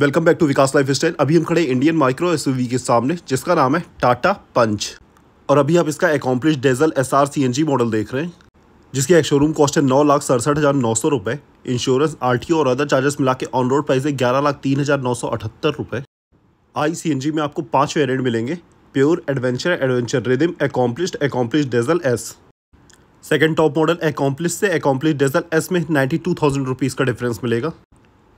welcome back to Vikas lifestyle अभी हम खड़े इंडियन माइक्रो एस के सामने जिसका नाम है टाटा पंच और अभी आप इसका accomplish diesel S R model देख रहे हैं जिसकी एक शोरूम कॉस्ट है नौ लाख सड़सठ हज़ार नौ सौ रुपये इंश्योरेंस आर और अदर चार्जेस मिला के ऑन रोड प्राइस है ग्यारह लाख तीन हज़ार नौ सौ अठहत्तर रुपये आई सी में आपको पाँच वेरियंट मिलेंगे pure adventure adventure rhythm accomplished accomplish diesel S second top model accomplish से एकम्प्लिश डीजल एस में नाइन्टी टू थाउजेंड रुपीज़ का डिफरेंस मिलेगा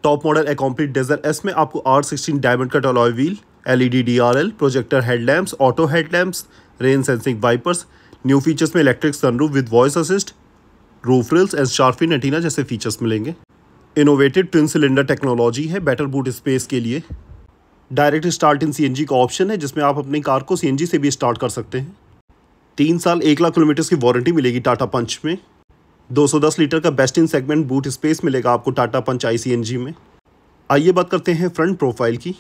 top model accomplished dazzle S में आपको R sixteen diamond cut alloy wheel LED DRL projector headlamps auto headlamps rain sensing wipers new features में electric sunroof with voice assist roof rails and shark fin antenna जैसे features मिलेंगे innovative twin cylinder technology है better boot space के लिए direct start in सी का option है जिसमें आप अपनी कार को सी से भी स्टार्ट कर सकते हैं तीन साल एक लाख किलोमीटर्स की वारंटी मिलेगी टाटा पंच में 210 लीटर का best in segment boot space मिलेगा आपको टाटा पंच आई में आइए बात करते हैं फ्रंट प्रोफाइल की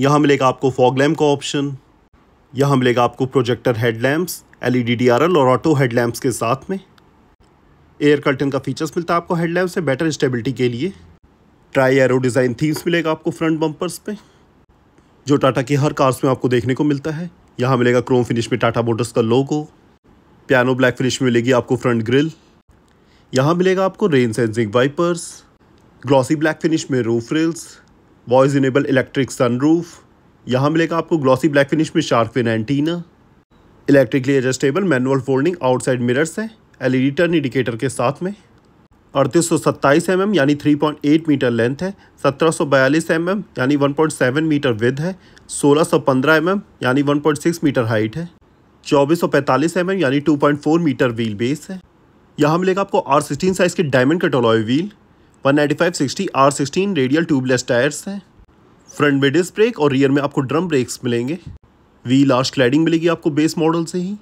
यहाँ मिलेगा आपको फॉग लैम्प का ऑप्शन यहाँ मिलेगा आपको प्रोजेक्टर हेडलैम्प्स एल ई और ऑटो हेडलैम्प्स के साथ में एयर कर्टन का फीचर्स मिलता है आपको हेडलैम्प से बेटर स्टेबिलिटी के लिए ट्राई एरो डिज़ाइन थीम्स मिलेगा आपको फ्रंट बम्पर्स पे जो टाटा की हर कार्स में आपको देखने को मिलता है यहाँ मिलेगा क्रोम फिनिश में टाटा मोटर्स का लोगो पियानो ब्लैक फिनिश में मिलेगी आपको फ्रंट ग्रिल यहाँ मिलेगा आपको rain sensing wipers glossy black finish में roof rails voice enable electric sunroof यहाँ मिलेगा आपको ग्लॉसी ब्लैक फिनिश में shark fin antenna electrically adjustable manual folding outside mirrors है एलईडी टर्न इंडिकेटर के साथ में अड़तीस सौ सत्ताईस एम mm एम यानी three point eight metre length है सत्रह सौ बयालीस एम mm एम यानी one point seven metre width है सोलह सौ पंद्रह एम mm एम यानी one point six metre height है चौबीस सौ पैंतालीस एम एम यानी two point four metre wheel base है यहाँ मिलेगा आपको आर सिक्सटीन साइज़ के diamond cut alloy wheel one ninety five sixty R sixteen radial tubeless tyres हैं फ्रंट में डिस्क ब्रेक और रियर में आपको ड्रम ब्रेक्स मिलेंगे व्हील आर स्लाइडिंग मिलेगी आपको बेस मॉडल से ही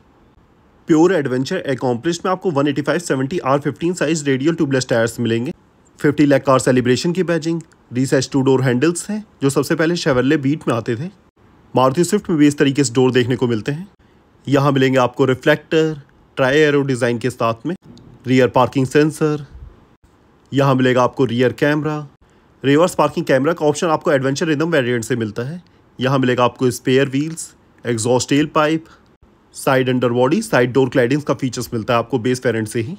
प्योर एडवेंचर एकम्प्लिश में आपको 185 R fifteen size radial tubeless tyres मिलेंगे 50 लैक कार सेलिब्रेशन की बैजिंग रिसैच टू डोर हैंडल्स हैं जो सबसे पहले शेवरले बीट में आते थे मारुति स्विफ्ट में भी इस तरीके से डोर देखने को मिलते हैं यहाँ मिलेंगे आपको रिफ्लेक्टर ट्राई एरो डिज़ाइन के साथ में रियर पार्किंग सेंसर यहाँ मिलेगा आपको rear camera reverse parking camera का ऑप्शन आपको एडवेंचर रिदम वेरिएंट से मिलता है यहाँ मिलेगा आपको spare wheels exhaust L pipe side under body side door claddings का फीचर्स मिलता है आपको बेस वेरिएंट से ही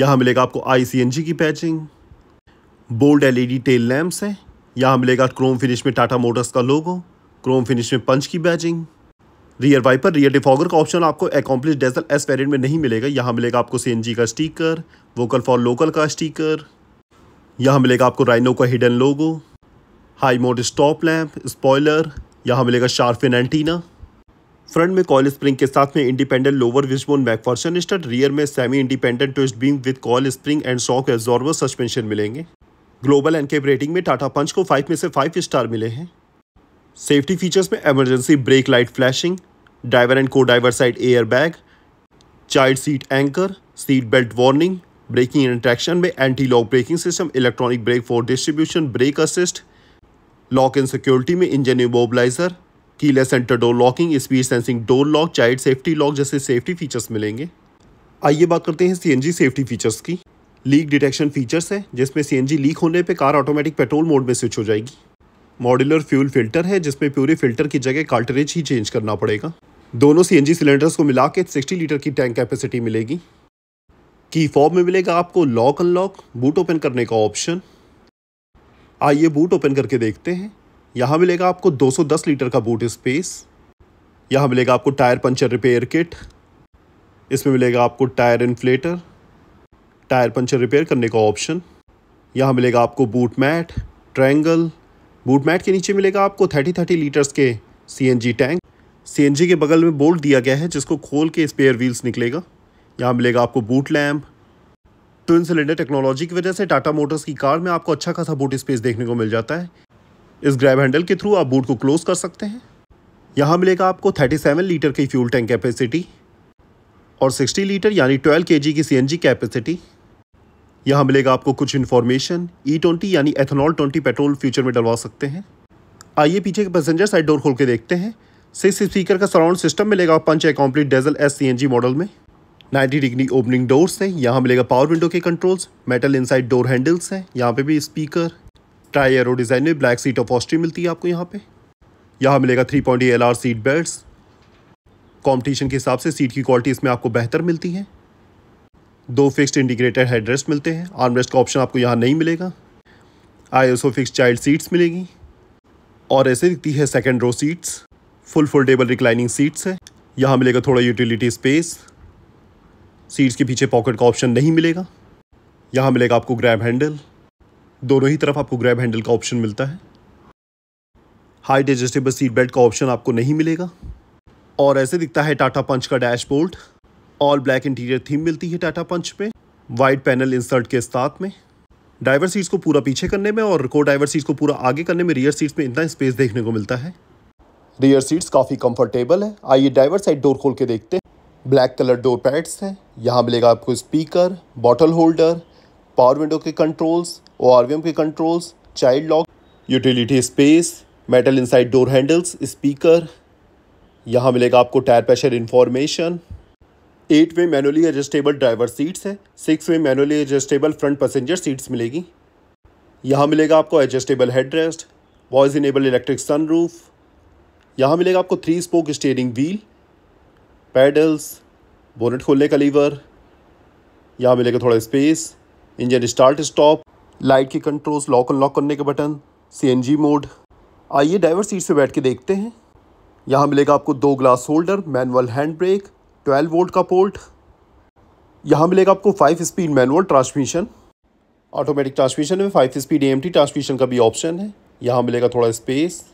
यहाँ मिलेगा आपको आई की पैचिंग बोल्ड एल टेल लैम्प्स हैं यहाँ मिलेगा क्रोम फिनिश में टाटा मोटर्स का लोगो क्रोम फिनिश में पंच की badging rear wiper rear defogger का ऑप्शन आपको एकम्प्लिश डेजल एस वेरियंट में नहीं मिलेगा यहाँ मिलेगा आपको सी का स्टीकर वोकल फॉर लोकल का स्टीकर यहाँ मिलेगा आपको राइनो का hidden logo high mode stop lamp spoiler यहाँ मिलेगा शार्फिन एंटीना फ्रंट में कॉल स्प्रिंग के साथ में independent lower wishbone McPherson strut rear में semi independent twist beam with coil spring and shock absorber suspension मिलेंगे ग्लोबल एनकेप रेटिंग में टाटा पंच को फाइव में से फाइव स्टार मिले हैं सेफ्टी फीचर्स में emergency brake light flashing driver and co side air bag child seat anchor seat belt warning braking interaction में anti lock braking system electronic brake force distribution brake assist lock and security में engine immobiliser keyless centre door locking speed sensing door lock child safety lock जैसे safety features मिलेंगे आइए बात करते हैं जी safety features की लीक डिटेक्शन फीचर्स है जिसमें जी लीक होने पर कार ऑटोमेटिक पेट्रोल मोड में स्विच हो जाएगी मॉड्यूलर फ्यूल फिल्टर है जिसमें प्यूरी फिल्टर की जगह कार्टरेज ही चेंज करना पड़ेगा दोनों सीएनजी सिलेंडर्स को मिला के सिक्सटी लीटर की टैंक कैपेसिटी मिलेगी की फॉर्म में मिलेगा आपको लॉक अनलॉक बूट ओपन करने का ऑप्शन आइए बूट ओपन करके देखते हैं यहाँ मिलेगा आपको 210 लीटर का बूट स्पेस यहाँ मिलेगा आपको टायर पंचर रिपेयर किट इसमें मिलेगा आपको tyre inflator tyre puncture repair करने का ऑप्शन यहाँ मिलेगा आपको boot mat triangle, boot mat के नीचे मिलेगा आपको थर्टी थर्टी लीटर्स के सी टैंक सी के बगल में बोल्ट दिया गया है जिसको खोल के स्पेयर व्हील्स निकलेगा यहाँ मिलेगा आपको boot lamp twin cylinder technology की वजह से टाटा मोटर्स की कार में आपको अच्छा खासा बूट स्पेस देखने को मिल जाता है इस ग्रैब हैंडल के थ्रू आप बूट को क्लोज कर सकते हैं यहाँ मिलेगा आपको 37 लीटर की फ्यूल टैंक कैपेसिटी और 60 लीटर यानी 12 के की सीएनजी कैपेसिटी यहाँ मिलेगा आपको कुछ इन्फॉर्मेशन ई ट्वेंटी यानी एथेनॉल ट्वेंटी पेट्रोल फ्यूचर में डलवा सकते हैं आइए पीछे के पैसेंजर साइड डोर खोल के देखते हैं सिक्स स्पीकर का सराउंड सिस्टम मिलेगा Punch complete Dazzle S C model में 90 डिग्री ओपनिंग डोर्स हैं यहाँ मिलेगा पावर विंडो के controls metal inside door handles हैं यहाँ पे भी स्पीकर ट्राई एरो डिज़ाइन में ब्लैक सीट ऑफ ऑस्ट्री मिलती है आपको यहाँ पे यहाँ मिलेगा three point L R seat belt competition के हिसाब से सीट की क्वालिटी इसमें आपको बेहतर मिलती है दो फिक्स्ड इंटीग्रेटेड हेडरेस्ट मिलते हैं आर्मरेस्ट का ऑप्शन आपको यहाँ नहीं मिलेगा Isofix child seats मिलेगी और ऐसे दिखती है second row seats full foldable reclining seats है यहाँ मिलेगा थोड़ा यूटिलिटी स्पेस सीट्स के पीछे पॉकेट का ऑप्शन नहीं मिलेगा यहाँ मिलेगा आपको ग्रैब हैंडल दोनों ही तरफ आपको ग्रैब हैंडल का ऑप्शन मिलता है हाइट एडजस्टेबल सीट बेल्ट का ऑप्शन आपको नहीं मिलेगा और ऐसे दिखता है टाटा पंच का dashboard all black interior theme मिलती है टाटा पंच में वाइट पैनल इंसर्ट के साथ में ड्राइवर सीट्स को पूरा पीछे करने में और को ड्राइवर सीट्स को पूरा आगे करने में रियर सीट्स में इतना स्पेस देखने को मिलता है रियर सीट्स काफ़ी कंफर्टेबल है आइए ड्राइवर साइड डोर खोल के देखते हैं ब्लैक कलर डोर पैड्स हैं यहाँ मिलेगा आपको speaker bottle holder power window के कंट्रोल्स ओ के controls child lock utility space metal inside door handles speaker यहाँ मिलेगा आपको tyre pressure information eight way manually adjustable driver seats है six way manually adjustable front passenger seats मिलेगी यहाँ मिलेगा आपको adjustable head rest voice enable electric sunroof यहाँ मिलेगा आपको three spoke steering wheel paddles bonnet खोलने का लीवर यहाँ मिलेगा थोड़ा space engine start stop light के कंट्रोल्स लॉक अनलॉक करने के बटन सीएनजी मोड आइए ड्राइवर सीट से बैठ के देखते हैं यहाँ मिलेगा आपको दो glass holder manual hand brake 12 volt का पोर्ट यहाँ मिलेगा आपको five speed manual transmission automatic transmission में फाइव स्पीड एम ट्रांसमिशन का भी ऑप्शन है यहाँ मिलेगा थोड़ा स्पेस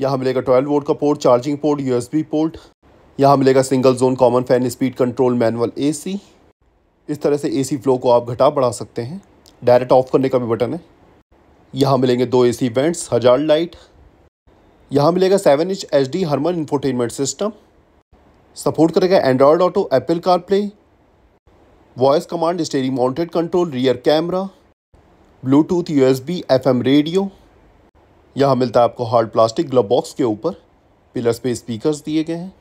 यहाँ मिलेगा 12 वोल्ट का port charging port USB port यहाँ मिलेगा single zone common fan speed control manual AC इस तरह से एसी फ्लो को आप घटा बढ़ा सकते हैं डायरेक्ट ऑफ करने का भी बटन है यहाँ मिलेंगे दो ए सी वेंट्स हजार लाइट यहाँ मिलेगा seven inch H D Harman infotainment system support करेगा Android auto Apple car play voice command steering mounted control rear camera Bluetooth USB FM radio यहाँ मिलता है आपको हार्ड प्लास्टिक ग्लब बॉक्स के ऊपर पिलर्स पे स्पीकर्स दिए गए हैं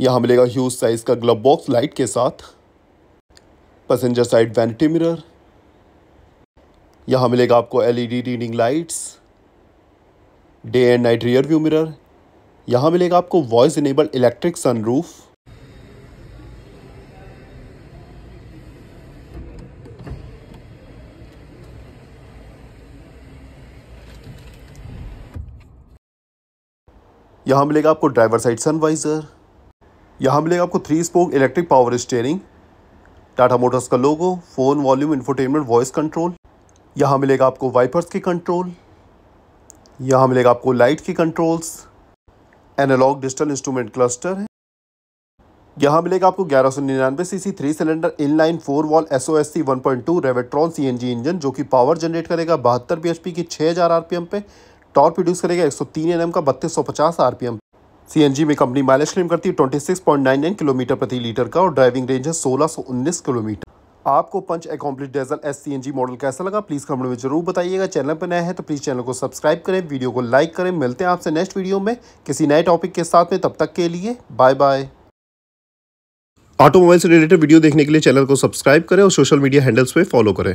यहाँ मिलेगा ह्यूज साइज़ का ग्लब बॉक्स लाइट के साथ पैसेंजर साइड वैनिटी मिरर यहाँ मिलेगा आपको LED reading lights day and night rear view mirror यहाँ मिलेगा आपको वॉइस इनेबल इलेक्ट्रिक सनरूफ़ यहाँ मिलेगा आपको ड्राइवर साइड सनवाइज़र यहाँ मिलेगा आपको three spoke electric power steering Tata Motors का logo phone volume infotainment voice control यहाँ मिलेगा आपको वाइपर्स के कंट्रोल यहाँ मिलेगा आपको लाइट के controls analog digital instrument cluster है यहाँ मिलेगा आपको ग्यारह सौ निन्यानवे C C three cylinder in line four valve S O S C one point two Revotron C N G engine जो कि पावर जनरेट करेगा बहत्तर बी एच पी की छः हज़ार आर पी एम पे टॉर्क प्रोड्यूस करेगा 103 एनएम का 3250 आरपीएम सीएनजी में कंपनी माइलेज क्लेम करती है 26.99 किलोमीटर प्रति लीटर का और ड्राइविंग रेंज है 1619 किलोमीटर आपको Punch accomplished diesel S C model कैसा लगा प्लीज़ कमेंट में जरूर बताइएगा चैनल पर नया है तो प्लीज़ चैनल को सब्सक्राइब करें वीडियो को लाइक करें मिलते हैं आपसे नेक्स्ट वीडियो में किसी नए टॉपिक के साथ में तब तक के लिए बाय बाय ऑटोमोबाइल से रिलेटेड वीडियो देखने के लिए चैनल को सब्सक्राइब करें और सोशल मीडिया हैंडल्स पे फॉलो करें